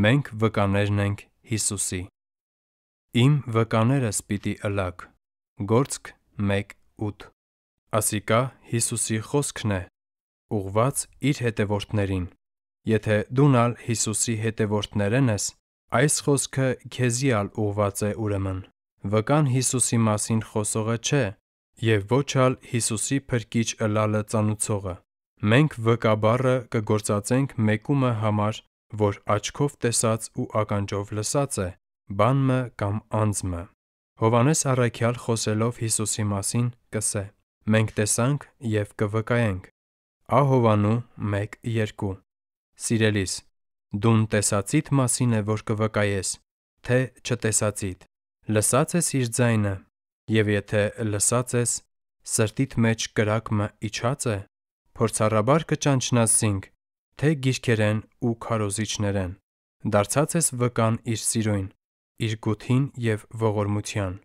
Մենք վկաներն ենք Հիսուսի։ Իմ վկաներս պիտի ըլակ։ Գործք 1:8։ Ասիկա Հիսուսի խոսքն է, ուղված իր հետևորդներին։ Եթե դունալ Հիսուսի հետևորդներն ես, այս խոսքը քեզի ալ ուղված է ուրեմն։ Վկան Հիսուսի մասին խոսողը չէ, եւ ոչ ալ Հիսուսի փրկիչ ըլալը ծանուցողը։ Մենք վկաբառը կգործածենք մեկումը համար որ աչքով տեսած ու ականջով լսած է, բանմը կամ անձմը։ Հովանես առաքյալ խոսելով Հիսուսի մասին կսե. Մենք տեսանք եւ կվկայենք։ Ա Հովանու 1:2 Սիրելիս, դուն տեսածիդ մասին է որ կվկայես, թե չտեսածիդ։ Լսած ես իր ձայնը, եւ եթե լսած ես, սրտիդ մեջ կրակը իջած է, փորձառաբար կճանչնասինք թե գիրքերեն ու քարոզիչներեն։ Դարձած ես վկան իր սիրույն, իր գութին եւ ողորմության։